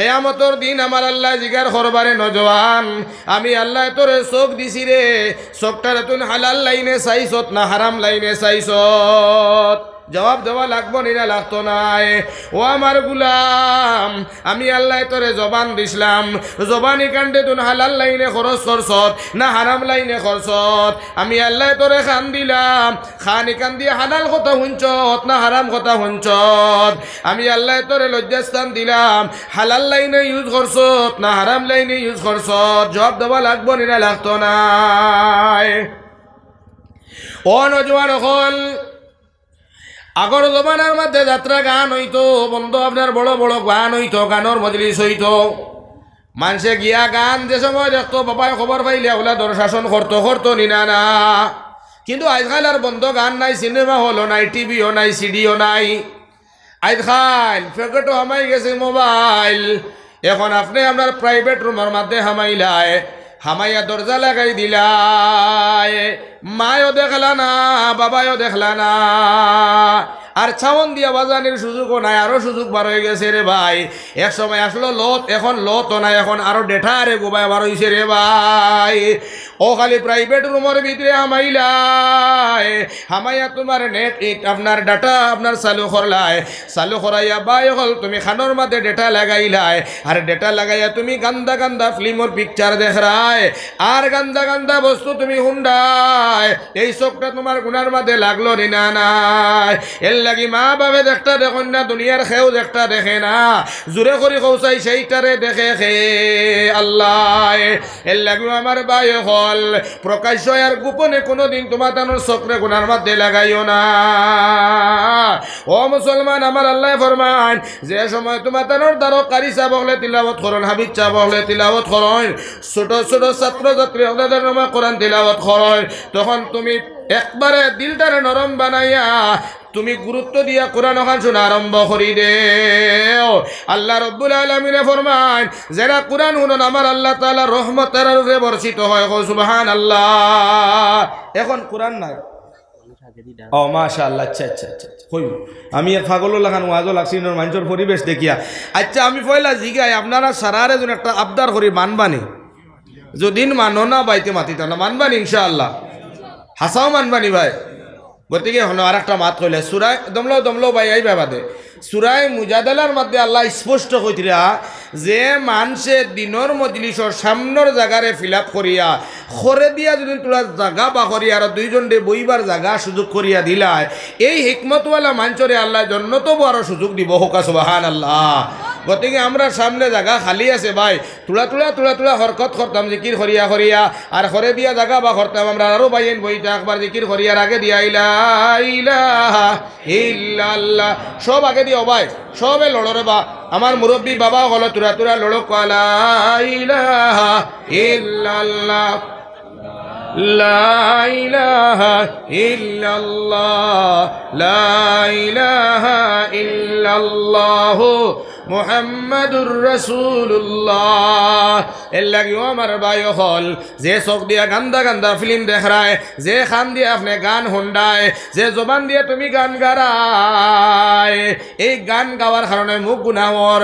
কেয়ামতর দিন আমার আল্লাহ জিগার হরবারে নজওয়ান আমি আল্লাহ তোরে চোখ দিছি রে চোখটা হালাল লাইনে চাইছত না হারাম লাইনে চাইছত জবাব দেওয়া লাগবো নিরা লাগতো নাই ও আমার গুলাম আমি আল্লাহ তোরে জবান দিছিলাম জবানি কাণ্ডে তুন হালাল লাইনে খরচ সরসত না হারাম লাইনে খরচত আমি আল্লাহ তোরে খান দিলাম খানি কান্দি হালাল কথা শুনছত না হারাম কথা শুনছত আমি আল্লাহ তোরে লজ্জাস্থান দিলাম হালাল লাইনে ইউজ করছত না হারাম লাইনে ইউজ করছত জবাব দেওয়া লাগবো নিরা লাগতো নাই ও নজওয়ান হল আগর জমানার মধ্যে যাত্রা গান হইত বন্ধু আপনার বড় বড় গান হইত গানোর মজলিস হইতো মানুষে গিয়া গান যে সময় দেখতো বাবায় খবর পাইলে ওগুলা দর শাসন করতো করতো নিনা না কিন্তু আজকাল আর বন্ধ গান নাই সিনেমা হলও নাই টিভিও নাই সিডিও নাই আজকাল ফেকেটও হামাই গেছে মোবাইল এখন আপনি আপনার প্রাইভেট রুমের মধ্যে হামাইলায় হামাইয়া দরজা লাগাই দিলাই মায়ও দেখলা না বাবায়ও দেখলা না আর ছাউন দিয়া বাজানির সুযোগও নাই আরও সুযোগ বার হয়ে গেছে রে ভাই এক সময় আসলো লত এখন লতও নাই এখন আরও ডেঠা রে গোবায় বার হয়েছে রে ভাই ও খালি প্রাইভেট রুমের ভিতরে হামাইলায় হামাইয়া তোমার নেট ইট আপনার ডাটা আপনার চালু করলায় চালু করাইয়া বাই হল তুমি খানোর মাঝে ডেটা লাগাইলায় আর ডেটা লাগাইয়া তুমি গান্দা গান্দা ফিল্মর পিকচার দেখরায় আর গান্দা গান্দা বস্তু তুমি হুন্ডায় এই চোখটা তোমার গুণার মাঝে লাগলো রে না নাই এর লাগি মা বাবে দেখটা দেখুন না দুনিয়ার খেউ দেখটা দেখে না জোরে করি কৌসাই সেইটারে দেখে খে আল্লাহ এর লাগলো আমার বাই হল আমল প্রকাশ্য আর গোপনে কোনোদিন তোমার তানোর চক্রে গুনার মধ্যে লাগাইও না ও মুসলমান আমার আল্লাহ ফরমান যে সময় তোমার তানোর দ্বারক কারি চাব হলে তিলাবত করন হাবিজ চাব হলে তিলাবত করন ছোট ছোট ছাত্র ছাত্রী অদাদের নামা কোরআন তিলাবত করন তখন তুমি একবারে দিলটারে নরম বানাইয়া তুমি গুরুত্ব দিয়া কোরআন খান শোনা আরম্ভ করি দে আল্লাহ রব্বুল আলমিনে ফরমান যারা কোরআন শুনুন আমার আল্লাহ তালা রহমতের রূপে বর্ষিত হয় সুবাহান আল্লাহ এখন কোরআন নাই ও মাশা আল্লাহ আচ্ছা আচ্ছা আচ্ছা হই আচ্ছা। আমি ফাগলও লাগান ওয়াজও লাগছি মানুষের পরিবেশ দেখিয়া আচ্ছা আমি পয়লা জিগাই আপনারা সারারে যেন একটা আবদার করি মানবানি যদিন মানো না বাইতে মাতিতা না মানবানি ইনশাআল্লাহ হাসাও মানবানি ভাই গতিকে হলো আর একটা মাত কইলে সুরাই দমলো দমলো ভাই এই বাবাদে সুরাই মুজাদালার মধ্যে আল্লাহ স্পষ্ট কইতিরা যে মানুষে দিনর মজলিশর সামনের জায়গারে ফিল আপ করিয়া খরে দিয়া যদি তোলা জাগা বা করিয়া আর দে বইবার জাগা সুযোগ করিয়া দিলায় এই হিকমতওয়ালা মানুষরে আল্লাহ জন্নত আরও সুযোগ দিব হোকা সুবাহান আল্লাহ গতিকে আমরা সামনে জায়গা খালি আছে ভাই তুলা তুলা তুলা তুলা হরকত খরতাম জিকির হরিয়া হরিয়া আর হরে দিয়া জায়গা বা করতাম আমরা আরও বাইন বইটা একবার জিকির হরিয়ার আগে দিয়া ইলা সব আগে দিও ভাই সবে লড়ো রে বা আমার মুরব্বী বাবা হলো তুরা তুরা লড়ো কালা ইলাহা ইল্লাল্লাহ لا إله মোহাম্মদুর রসুল্লাহ এর লাগিও আমার বাই হল যে চোখ দিয়া গান্দা গান্দা ফিল্ম দেখরায় যে খান দিয়ে আপনি গান হুন্ডায় যে জবান দিয়ে তুমি গান গারায় এই গান গাওয়ার কারণে মুখ গুনাহর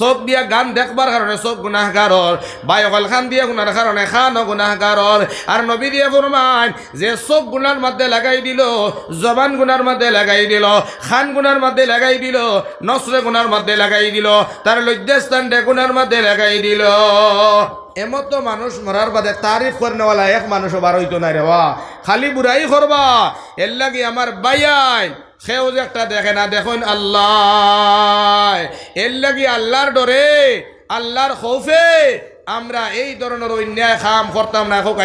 চোখ দিয়া গান দেখবার কারণে চোখ গুণাহগারর বাই হল খান দিয়ে গুনার কারণে খান গুণাহগারর আর নবী দিয়ে ফরমান যে চোখ গুনার মধ্যে লাগাই দিল জবান গুনার মধ্যে লাগাই দিল খান গুনার মধ্যে লাগাই দিল নসরে গুনার মধ্যে লাগাই লাগাই দিল তার লজ্জাস্থান ডেকুনার মধ্যে লাগাই দিল এমত মানুষ মরার বাদে তারিফ করেনা এক মানুষও বার হইতো না রে খালি বুড়াই করবা এর লাগে আমার বাইয়াই সেও যে একটা দেখে না দেখুন আল্লাহ এর লাগে আল্লাহর ডরে আল্লাহর খৌফে আমরা এই ধরনের অন্যায় খাম করতাম না হোক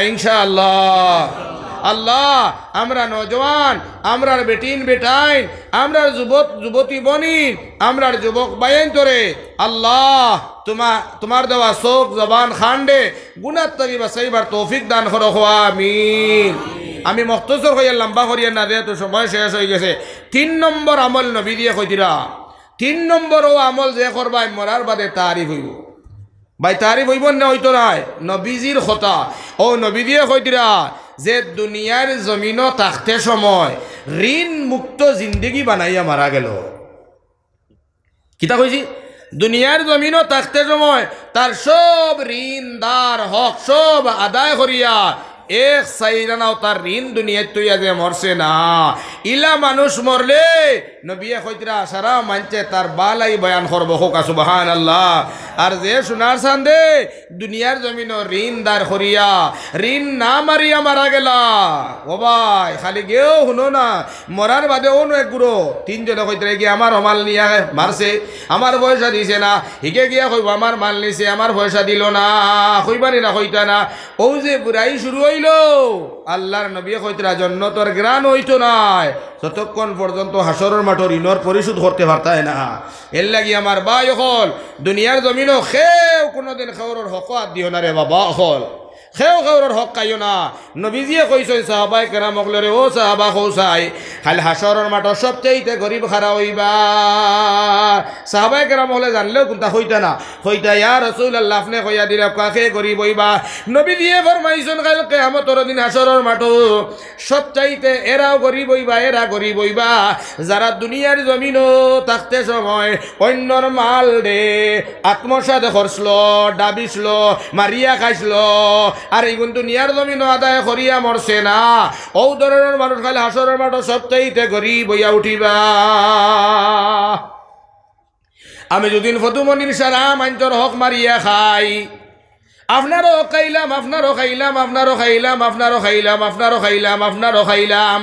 আল্লাহ আল্লাহ আমরা নজওয়ান আমরার বেটিন বেটাইন আমরার যুবক যুবতী বনিন আমরার যুবক বাইন তোরে আল্লাহ তোমা তোমার দেওয়া শোক জবান খান্ডে গুণার তরি সেইবার তৌফিক দান করো হওয়া আমিন আমি মস্তর হইয়া লম্বা করিয়া না দিয়ে তো সময় শেষ হয়ে গেছে তিন নম্বর আমল নবী দিয়ে কইতিরা তিন নম্বর ও আমল যে করবাই মরার বাদে তারিফ হইব ভাই তারিফ হইব না হইতো নাই নবীজির হতা ও নবী দিয়ে কইতিরা যে দুনিয়ার জমিন থাকতে সময় ঋণ মুক্ত জিন্দগি বানাইয়া মারা গেল কিতা কইছি দুনিয়ার জমিন থাকতে সময় তার সব ঋণ দার হক সব আদায় করিয়া এক সাইরানাও তার ঋণ দুনিয়ায় তৈয়া যে মরছে না ইলা মানুষ মরলে নবিয়া কইতরা সারা মানছে তার বালাই বয়ান করবো হোক আসু বাহান আল্লাহ আর যে সোনার সান্দে দুনিয়ার জমিন ঋণ দার করিয়া ঋণ না মারিয়া মারা গেলা ও ভাই খালি গেও শুনো না মরার বাদে ও নয় গুরো তিনজনে কইতে গিয়ে আমার অমাল নিয়া মারছে আমার পয়সা দিছে না হিকে গিয়া কইব আমার মাল নিছে আমার পয়সা দিল না কইবানি না কইতা না ও যে বুড়াই শুরু হইল আল্লাহর নবী কইতরা জন্য তোর গ্রান হইতো নাই যতক্ষণ পর্যন্ত হাসরের মাঠর ঋণর পরিশোধ করতে পারতায় না এর লাগি আমার ভাই হল দুনিয়ার জমিন হইল সেও কোনোদিন খেউরের হক দিও না রে বাবা হল সেও খেউরের হক কাইও না নবীজিয়ে কৈছে চাহাবাই কেরামক রে ও চাহাবা কৌ চাই খালি হাসরের মাঠ সবচেয়ে গরিব খারা হইবা সাহবাই কেরাম হলে জানলেও কিন্তু হইতা না হইতা ইয়ার রসুল আল্লাহ কইয়া দিলে কাকে গরিব হইবা নবী দিয়ে ফরমাইছেন কালকে কেয়ামতর দিন হাসরের মাঠ সবচাইতে এরাও গরিব হইবা এরা গরিব হইবা যারা দুনিয়ার জমিনও থাকতে সময় অন্যর মাল রে আত্মসাদ খরচল ডাবিসল মারিয়া খাইছিল আর এই কিন্তু নিয়ার জমিন আদায় করিয়া মরছে না ও ধরনের মানুষ খালি হাসরের মাঠ সবচেয়ে চাইতে গরিব হইয়া উঠিবা আমি যদিন ফতুমনির সারা মাঞ্চর হক মারিয়া খাই আপনারও খাইলাম আপনারও খাইলাম আপনারও খাইলাম আপনারও খাইলাম আপনারও খাইলাম আপনারও খাইলাম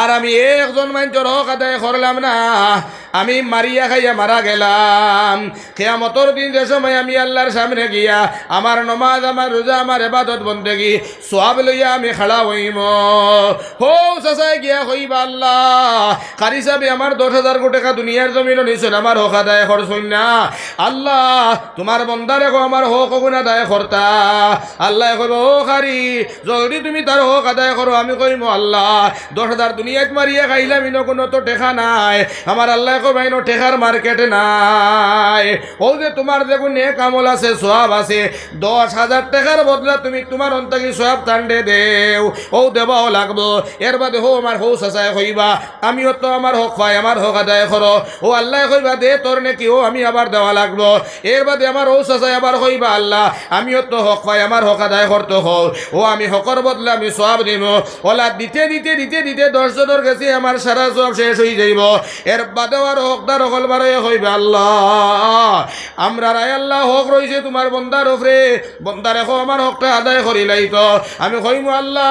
আর আমি একজন মাঞ্চর হক আদায় করলাম না আমি মারিয়া খাইয়া মারা গেলাম কেয়ামতর দিন যে সময় আমি আল্লাহর সামনে গিয়া আমার নমাজ আমার রোজা আমার এবাদত বন্দেগি সব লইয়া আমি খেলা হইম হো চাচাই গিয়া হইবা আল্লাহ কারি সাহেব আমার দশ হাজার কোটি টাকা দুনিয়ার জমিন নিছুন আমার হক আদায় খরচ হই না আল্লাহ তোমার বন্দারে কো আমার হক না দায় খরতা আল্লাহ কইব ও খারি জলদি তুমি তার হক আদায় করো আমি কইম আল্লাহ দশ হাজার দুনিয়াত মারিয়া খাইলাম ইনো কোনো তো টেকা নাই আমার আল্লাহ দেখো ভাই নো ঠেকার মার্কেটে নাই ও যে তোমার দেখো নে কামল আছে সোয়াব আছে দশ হাজার টাকার বদলা তুমি তোমার অন্তকি সোয়াব তান্ডে দেও ও দেবাও লাগবো এর বাদে হো আমার হো চাচাই হইবা আমিও তো আমার হক পাই আমার হক আদায় করো ও আল্লাহ হইবা দে তোর নাকি ও আমি আবার দেওয়া লাগবো এর বাদে আমার ও চাচাই আবার হইবা আল্লাহ আমিও তো হক পাই আমার হক আদায় করতে হও ও আমি হকর বদলে আমি সোয়াব দিব ওলা দিতে দিতে দিতে দিতে দশজনের কাছে আমার সারা সোয়াব শেষ হয়ে যাইব এর বাদেও তোমার হকদার হল বারে হইবে আল্লাহ আমরা রায় আল্লাহ হক রয়েছে তোমার বন্দার ওপরে বন্দার এখন আমার হকটা আদায় করি লাই তো আমি কইমু আল্লাহ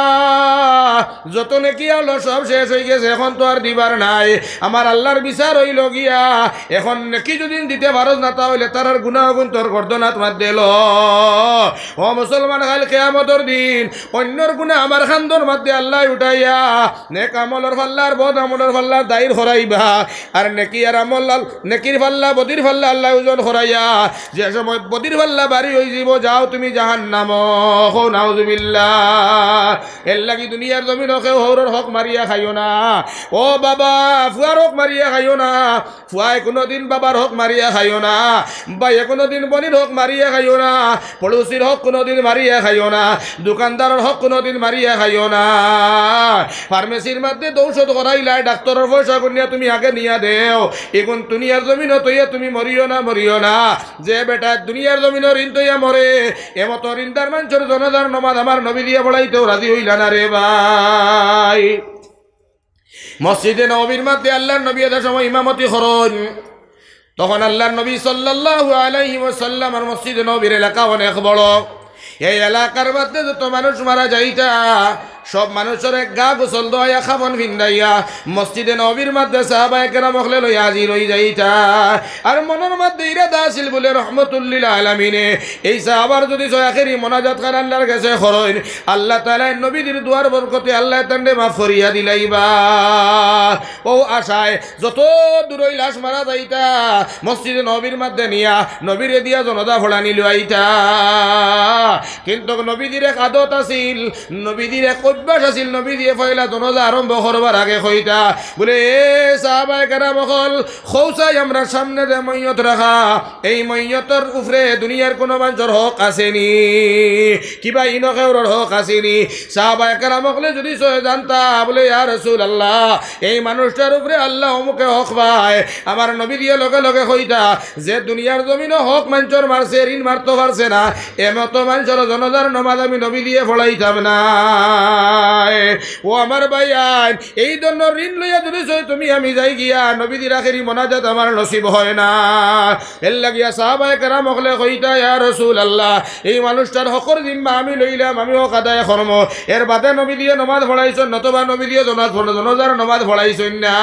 যত নাকি আলো সব শেষ হয়ে গেছে এখন তো আর দিবার নাই আমার আল্লাহর বিচার হইল গিয়া এখন নাকি যদি দিতে পারো না তাহলে তার আর গুণাগুণ তোর গর্দনা তোমার দিল ও মুসলমান খাল কেয়ামতর দিন অন্যর গুণা আমার খান্দর মাধ্যমে আল্লাহ উঠাইয়া নেক আমলর ফাল্লার বদ আমলর ফাল্লার দায়ের হরাইবা আর নেক নেকি আর আমল নেকির ফাল্লা বদির ফাল্লা আল্লাহ ওজন হরাইয়া যে সময় বদির ফাল্লা বাড়ি হয়ে যাব যাও তুমি জাহান নাম হো নাউজুবিল্লা এর লাগি দুনিয়ার জমিন হকে হৌরর হক মারিয়া খাইও না ও বাবা ফুয়ার হক মারিয়া খাইও না ফুয়ায় কোনোদিন বাবার হক মারিয়া খাইও না বাইয়ে কোনোদিন বনির হক মারিয়া খাইও না পড়োশির হক কোনোদিন মারিয়া খাইও না দোকানদারের হক কোনোদিন মারিয়া খাইও না ফার্মেসির মধ্যে ঔষধ করাইলাই ডাক্তারের পয়সা করিয়া তুমি আগে নিয়া দেও দাও এখন দুনিয়ার জমিন তৈয়া তুমি মরিও না মরিও না যে বেটা দুনিয়ার জমিন ঋণ তৈয়া মরে এমত ঋণদার মাঞ্চর জনদার নমাদ আমার নবী দিয়ে বলাইতেও রাজি হইলা না রে ভাই মসজিদে নবীর মাতে আল্লাহর নবী এদের সময় ইমামতি হরণ তখন আল্লাহর নবী সাল্লাল্লাহু আলাইহি ওয়াসাল্লাম আর মসজিদে নবীর এলাকা অনেক বড় এই এলাকার মধ্যে যত মানুষ মারা যাইতা সব মানুষের গা গোসল দোয়া খাবন ভিন্দাইয়া মসজিদে নবীর মাধ্যমে সাহাবা একেরা মখলে লই আজি হই যাইতা আর মনের মধ্যে ইরাদা আসিল বলে রহমতুল্লিলা আলামিনে এই সাহাবার যদি সয়াখেরি মোনাজাত খান আল্লাহর কাছে হরইন আল্লাহ তালায় নবীদের দুয়ার বরকতে আল্লাহ তান্ডে মাফ করিয়া দিলাইবা ও আশায় যত দূরই লাশ মারা যাইতা মসজিদে নবীর মধ্যে নিয়া নবীরে দিয়া জনতা ফোড়ানি আইতা কিন্তু নবীদের এক আদত আছিল নবীদের এক অভ্যাস আছিল নবী দিয়ে ফয়লা তনজা আরম্ভ করবার আগে হইতা বলে এ সাহাবাই কারা হল খৌসাই আমরা সামনে যে মৈয়ত রাখা এই মৈয়তর উফরে দুনিয়ার কোনো মানুষের হক আসেনি কিবা ইনকেওর হক আসেনি সাহাবাই কারা হলে যদি সহ জানতা বলে ইয়া রসুল আল্লাহ এই মানুষটার উপরে আল্লাহ অমুকে হক পায় আমার নবী দিয়ে লগে লগে হইতা যে দুনিয়ার জমিনও হক মাঞ্চর মারছে ঋণ মারতে পারছে না এমতো মাঞ্চর জনতার নমাজ আমি নবী দিয়ে ফলাইতাম না যায় ও আমার ভাইয়ান এই জন্য ঋণ লইয়া যদি তুমি আমি যাই গিয়া নবীদিরা খেরি মোনাজাত আমার নসিব হয় না এর লাগিয়া সাহাবায় কেরাম হলে হইতা ইয়া রসুল আল্লাহ এই মানুষটার হকর জিম্বা আমি লইলাম আমি হক আদায় কর্ম এর বাদে নবী দিয়ে নমাজ ভরাইছ নতবা নবী দিয়ে জনাজ জনজার নমাজ ভরাইছ না